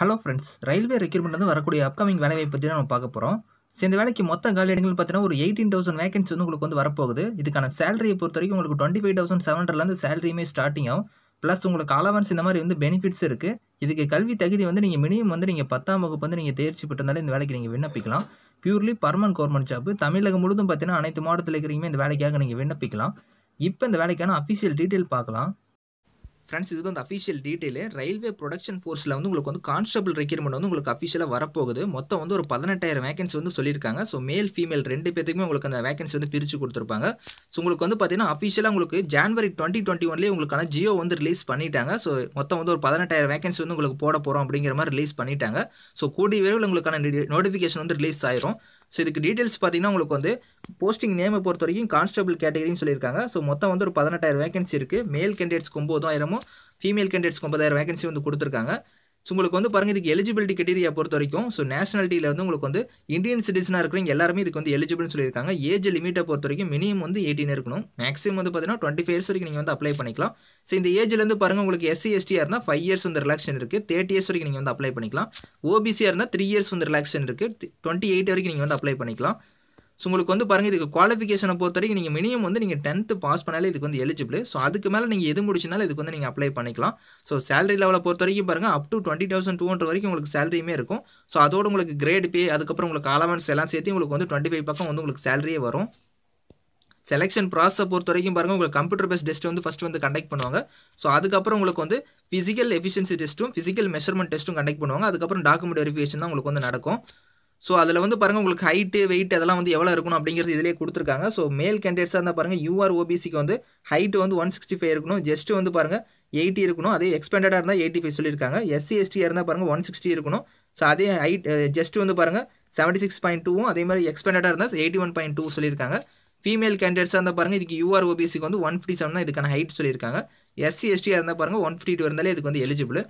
hello friends railway requirement வந்து வரக்கூடிய upcoming வேலையை பற்றி நம்ம பார்க்க போகிறோம் ஸோ இந்த வேலைக்கு மொத்த காலி இடங்கள் பார்த்தீங்கன்னா ஒரு எயிட்டீன் தௌசண்ட் வேகன்சி வந்து உங்களுக்கு வந்து வரப்போகுது இதுக்கான சேலரியை பொறுத்த வரைக்கும் உங்களுக்கு டுவெண்ட்டி ஃபைவ் தௌசண்ட் செவன் ஹண்ட்ரட்லேருந்து சேலரியுமே ஸ்டார்டிங் ஆகும் ப்ளஸ் உங்களுக்கு அலவன்ஸ் இந்த மாதிரி வந்து பெனிஃபிட்ஸ் இருக்குது இதுக்கு கல்வி தகுதி வந்து நீங்கள் மினிமம் வந்து நீங்கள் பத்தாம் வகுப்பு வந்து நீங்கள் தேர்ச்சி பெற்றனால இந்த வேலைக்கு நீங்கள் விண்ணப்பிக்கலாம் purely permanent government job Tamilagam முழுதும் பார்த்தீங்கன்னா அனைத்து மாவட்டத்தில் இருக்கிறீங்க இந்த வேலைக்காக நீங்கள் விண்ணப்பிக்கலாம் இப்போ இந்த வேலைக்கான அஃபிஷியல் டீட்டெயில் பார்க்கலாம் ஃப்ரெண்ட்ஸ் இது வந்து அஃபிஷியல் டீட்டெயில் ரயில்வே ப்ரொடக்ஷன் ஃபோர்ஸில் வந்து உங்களுக்கு வந்து கான்ஸ்டபிள் ரெக்யூர்மெண்ட் வந்து உங்களுக்கு அஃபிஷியலாக வரப்போகுது மொத்தம் வந்து ஒரு பதினெட்டாயிரம் வேகன்சி வந்து சொல்லியிருக்காங்க ஸோ மேல் ஃபீமேல் ரெண்டு பேத்துக்குமே உங்களுக்கு அந்த வேகன்சி வந்து பிரித்து கொடுத்துருப்பாங்க ஸோ உங்களுக்கு வந்து பார்த்தீங்கன்னா அஃபிஷியலாக உங்களுக்கு ஜான்வரி டுவெண்ட்டி டுவெண்ட்டி ஒன்லேயே உங்களுக்கான ஜியோ வந்து ரிலீஸ் பண்ணிட்டாங்க ஸோ மொத்தம் வந்து ஒரு பதினெட்டாயிரம் வேகன்சி வந்து உங்களுக்கு போட போகிறோம் அப்படிங்கிற மாதிரி ரிலீஸ் பண்ணிட்டாங்க ஸோ கூடிய விரைவில் உங்களுக்கான நோட்டிஃபிகேஷன் வந்து ரிலீஸ் ஆயிரும் ஸோ இதுக்கு டீட்டெயில்ஸ் பார்த்தீங்கன்னா உங்களுக்கு வந்து போஸ்டிங் நேமை பொறுத்த வரைக்கும் கான்ஸ்டபிள் கேட்டகிரின்னு சொல்லியிருக்காங்க ஸோ மொத்தம் வந்து ஒரு பதினெட்டாயிரம் வேகன்சி இருக்குது மேல் கேண்டிடேட்ஸ்க்கு ஒம்பதாயிரமும் ஃபீமேல் கேண்டிடேட்ஸ்க்கு ஒன்பதாயிரம் வேகன்சி வந்து கொடுத்துருக்காங்க ஸோ உங்களுக்கு வந்து பாருங்கள் இதுக்கு எலிஜிபிலிட்டி கிரிட்டீரியா பொறுத்த வரைக்கும் ஸோ நேஷனாலிட்டியில் வந்து உங்களுக்கு வந்து இந்தியன் சிட்டிசனாக இருக்கிறவங்க எல்லாருமே இதுக்கு வந்து எலிஜிபிள்னு சொல்லியிருக்காங்க ஏஜ் லிமிட்டை பொறுத்த வரைக்கும் மினிமம் வந்து எயிட்டீன் இருக்கணும் மேக்ஸிமம் வந்து பார்த்தீங்கன்னா டுவெண்ட்டி ஃபைவ் இயர்ஸ் வரைக்கும் நீங்கள் வந்து அப்ளை பண்ணிக்கலாம் ஸோ இந்த ஏஜ்லேருந்து பாருங்கள் உங்களுக்கு எஸ்சி எஸ்டியாக இருந்தால் ஃபைவ் இயர்ஸ் வந்து ரிலாக்ஷன் இருக்குது தேர்ட்டி இயர்ஸ் வரைக்கும் நீங்கள் வந்து அப்ளை பண்ணிக்கலாம் ஓபிசியாக இருந்தால் த்ரீ இயர்ஸ் வந்து ரிலாக்ஷன் இருக்குது டுவெண்ட்டி எயிட் வரைக்கும் நீங்கள் வந்து அப்ளை பண்ணிக்கலாம் ஸோ உங்களுக்கு வந்து பாருங்கள் இதுக்கு குவாலிஃபிகேஷனை பொறுத்த வரைக்கும் நீங்கள் மினிமம் வந்து நீங்கள் டென்த்து பாஸ் பண்ணாலே இதுக்கு வந்து எலிஜிபிள் ஸோ அதுக்கு மேலே நீங்கள் எது முடிச்சினாலும் இதுக்கு வந்து நீங்கள் அப்ளை பண்ணிக்கலாம் ஸோ சேலரி லெவலை பொறுத்த வரைக்கும் பாருங்கள் up to twenty thousand two hundred வரைக்கும் உங்களுக்கு சேலரியுமே இருக்கும் ஸோ அதோடு உங்களுக்கு கிரேட் பே அதுக்கப்புறம் உங்களுக்கு அலவன்ஸ் எல்லாம் சேர்த்து உங்களுக்கு வந்து டுவெண்ட்டி ஃபைவ் பக்கம் வந்து உங்களுக்கு சேலரியே வரும் செலெக்ஷன் ப்ராசஸை பொறுத்த வரைக்கும் பாருங்கள் உங்களுக்கு கம்ப்யூட்டர் பேஸ்ட் டெஸ்ட் வந்து ஃபஸ்ட் வந்து கண்டக்ட் பண்ணுவாங்க ஸோ அதுக்கப்புறம் உங்களுக்கு வந்து ஃபிசிக்கல் எஃபிஷியன்சி டெஸ்ட்டும் ஃபிசிக்கல் மெஷர்மெண்ட் டெஸ்ட்டும் கண்டக்ட் பண்ணுவாங்க அதுக்கப்புறம் டாக்குமெண்ட் வெரிஃபிகேஷன் தான் உங்களுக்கு வந்து நடக்கும் ஸோ அதில் வந்து பாருங்கள் உங்களுக்கு ஹைட்டு வெயிட் அதெல்லாம் வந்து எவ்வளோ இருக்கணும் அப்படிங்கிறது இதிலே கொடுத்துருக்காங்க ஸோ மேல் கேண்டிடேட்ஸாக இருந்தால் பாருங்கள் யூஆர் ஓபிசிக்கு வந்து ஹைட்டு வந்து ஒன் சிக்ஸ்டி ஃபைவ் இருக்கணும் ஜஸ்ட் வந்து பாருங்கள் எயிட்டி இருக்கணும் அதே எக்ஸ்பெண்டடாக இருந்தால் எயிட்டி ஃபைவ் சொல்லியிருக்காங்க எஸ்சி எஸ்டியாக இருந்தால் பாருங்கள் ஒன் சிக்ஸ்டி இருக்கணும் ஸோ அதே ஹைட் ஜஸ்ட் வந்து பாருங்கள் செவன்ட்டி சிக்ஸ் பாயிண்ட் டூவும் அதே மாதிரி எக்ஸ்பெண்டடாக இருந்தால் எயிட்டி ஒன் பாயிண்ட் டூ சொல்லியிருக்காங்க ஃபீமேல் கேண்டிடேட்ஸாக இருந்தால் பாருங்கள் இதுக்கு யூஆர் ஓபிசிக்கு வந்து ஒன் ஃபிஃப்டி செவன் தான் இதுக்கான ஹைட் சொல்லியிருக்காங்க எஸ்சி எஸ்டியாக இருந்தால் பாருங்கள் ஒன் ஃபிஃப்டி டூ இருந்தாலே இதுக்கு வந்து எலிஜிபிள்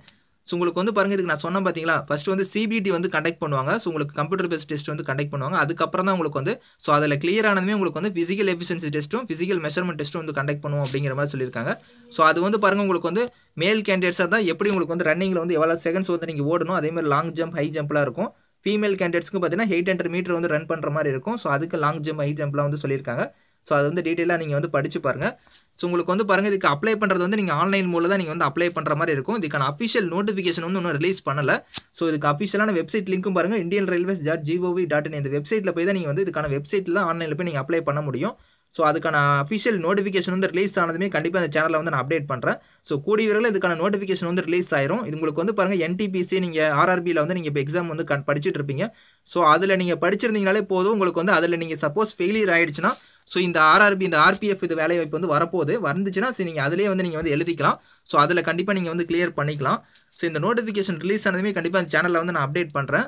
ஸோ உங்களுக்கு வந்து பாருங்கள் இதுக்கு நான் சொன்னேன் பார்த்தீங்களா ஃபஸ்ட்டு வந்து சிபிடி வந்து கண்டக்ட் பண்ணுவாங்க ஸோ உங்களுக்கு கம்ப்யூட்டர் பேஸ்ட் டெஸ்ட் வந்து கண்டக்ட் பண்ணுவாங்க அதுக்கப்புறம் தான் உங்களுக்கு வந்து ஸோ அதில் கிளியர் ஆனதுமே உங்களுக்கு வந்து ஃபிசிக்கல் எஃபிஷியன்சி டெஸ்ட்டும் ஃபிசிக்கல் மெஷர்மெண்ட் டெஸ்ட்டும் வந்து கண்டக்ட் பண்ணுவோம் அப்படிங்கிற மாதிரி சொல்லியிருக்காங்க ஸோ அது வந்து பாருங்கள் உங்களுக்கு வந்து மேல் கேண்டிடேட்ஸாக தான் எப்படி உங்களுக்கு வந்து ரன்னிங்கில் வந்து எவ்வளோ செகண்ட்ஸ் வந்து நீங்கள் ஓடணும் அதே மாதிரி லாங் ஜம்ப் ஹை ஜம்ப்லாம் இருக்கும் ஃபீமேல் கேண்டிடேட்ஸ்க்கு பார்த்தீங்கன்னா எயிட் ஹண்ட்ரட் மீட்டர் வந்து ரன் பண்ணுற மாதிரி இருக்கும் ஸோ அதுக்கு லாங் ஜம்ப் ஹை ஜம்ப்லாம் வந்து சொல்லியிருக்காங்க ஸோ அது வந்து டீட்டெயிலாக நீங்கள் வந்து படித்து பாருங்கள் ஸோ உங்களுக்கு வந்து பாருங்கள் இதுக்கு அப்ளை பண்ணுறது வந்து நீங்கள் ஆன்லைன் மூலம் தான் நீங்கள் வந்து அப்ளை பண்ணுற மாதிரி இருக்கும் இதுக்கான அஃபிஷியல் நோட்டிஃபிகேஷன் வந்து ஒன்றும் ரிலீஸ் பண்ணலை ஸோ இதுக்கு அஃபிஷியலான வெப்சைட் லிங்க்கும் பாருங்கள் Indian railways dot GOV dot in இந்த வெப்சைட்டில் போய் தான் நீங்கள் வந்து இதுக்கான வெப்சைட்டில் ஆன்லைனில் போய் நீங்கள் அப்ளை பண்ண முடியும் ஸோ அதுக்கான அஃபிஷியல் நோட்டிஃபிகேஷன் வந்து ரிலீஸ் ஆனதுமே கண்டிப்பாக அந்த சேனலில் வந்து நான் அப்டேட் பண்ணுறேன் ஸோ கூடிய விரைவில் இதுக்கான நோட்டிஃபிகேஷன் வந்து ரிலீஸ் ஆயிரும் இது உங்களுக்கு வந்து பாருங்கள் என்டிபிசி நீங்கள் ஆர்ஆர்பியில் வந்து நீங்கள் இப்போ எக்ஸாம் வந்து கண் படிச்சுட்டு இருப்பீங்க ஸோ அதில் நீங்கள் படிச்சிருந்தீங்கனாலே போதும் உங்களுக்கு வந்து அதில் நீங்கள் சப்போஸ் ஃபெயிலியர் ஆகிடுச்சுன்னா ஸோ இந்த ஆர்ஆர்பி இந்த ஆர்பிஎஃப் இது வேலை வாய்ப்பு வந்து வரப்போகுது வந்துச்சுன்னா சரி நீங்கள் அதிலே வந்து நீங்கள் வந்து எழுதிக்கலாம் ஸோ அதில் கண்டிப்பாக நீங்கள் வந்து கிளியர் பண்ணிக்கலாம் ஸோ இந்த நோட்டிஃபிகேஷன் ரிலீஸ் ஆனதுமே கண்டிப்பாக அந்த சேனலில் வந்து நான் அப்டேட் பண்ணுறேன்